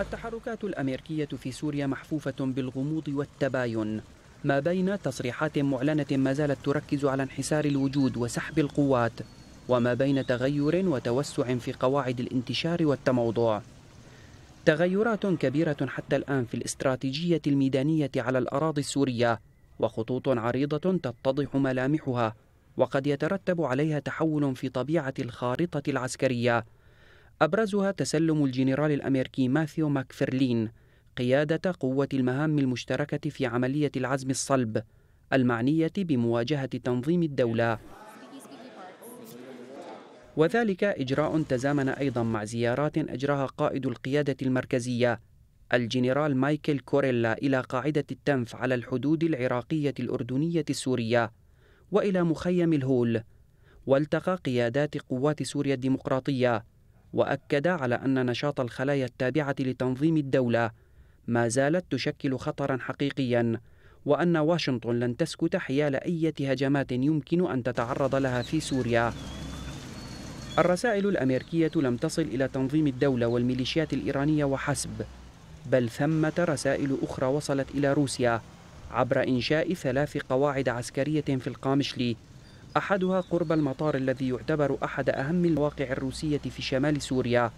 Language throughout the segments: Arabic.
التحركات الامريكيه في سوريا محفوفه بالغموض والتباين ما بين تصريحات معلنه ما زالت تركز على انحسار الوجود وسحب القوات وما بين تغير وتوسع في قواعد الانتشار والتموضع تغيرات كبيره حتى الان في الاستراتيجيه الميدانيه على الاراضي السوريه وخطوط عريضه تتضح ملامحها وقد يترتب عليها تحول في طبيعه الخارطه العسكريه أبرزها تسلم الجنرال الأمريكي ماثيو ماكفرلين قيادة قوة المهام المشتركة في عملية العزم الصلب المعنية بمواجهة تنظيم الدولة وذلك إجراء تزامن أيضا مع زيارات أجراها قائد القيادة المركزية الجنرال مايكل كوريلا إلى قاعدة التنف على الحدود العراقية الأردنية السورية وإلى مخيم الهول والتقى قيادات قوات سوريا الديمقراطية وأكد على أن نشاط الخلايا التابعة لتنظيم الدولة ما زالت تشكل خطرا حقيقيا وأن واشنطن لن تسكت حيال أي هجمات يمكن أن تتعرض لها في سوريا الرسائل الأمريكية لم تصل إلى تنظيم الدولة والميليشيات الإيرانية وحسب بل ثمة رسائل أخرى وصلت إلى روسيا عبر إنشاء ثلاث قواعد عسكرية في القامشلي أحدها قرب المطار الذي يعتبر أحد أهم المواقع الروسية في شمال سوريا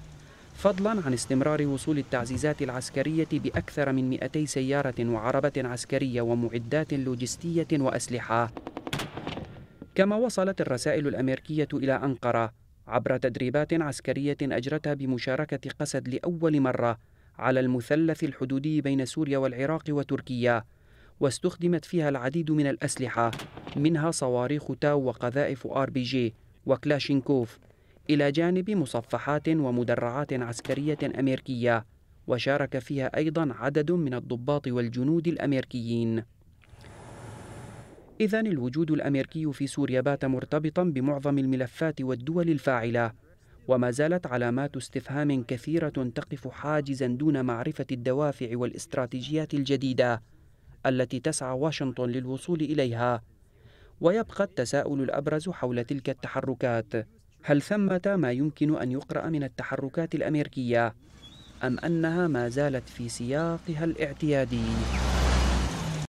فضلا عن استمرار وصول التعزيزات العسكرية بأكثر من 200 سيارة وعربة عسكرية ومعدات لوجستية وأسلحة كما وصلت الرسائل الأمريكية إلى أنقرة عبر تدريبات عسكرية أجرتها بمشاركة قسد لأول مرة على المثلث الحدودي بين سوريا والعراق وتركيا واستخدمت فيها العديد من الأسلحة منها صواريخ تاو وقذائف آر بي جي وكلاشينكوف إلى جانب مصفحات ومدرعات عسكرية أمريكية وشارك فيها أيضا عدد من الضباط والجنود الأمريكيين إذا الوجود الأمريكي في سوريا بات مرتبطا بمعظم الملفات والدول الفاعلة وما زالت علامات استفهام كثيرة تقف حاجزا دون معرفة الدوافع والاستراتيجيات الجديدة التي تسعى واشنطن للوصول إليها ويبقى التساؤل الأبرز حول تلك التحركات هل ثمة ما يمكن أن يقرأ من التحركات الأمريكية أم أنها ما زالت في سياقها الاعتيادي؟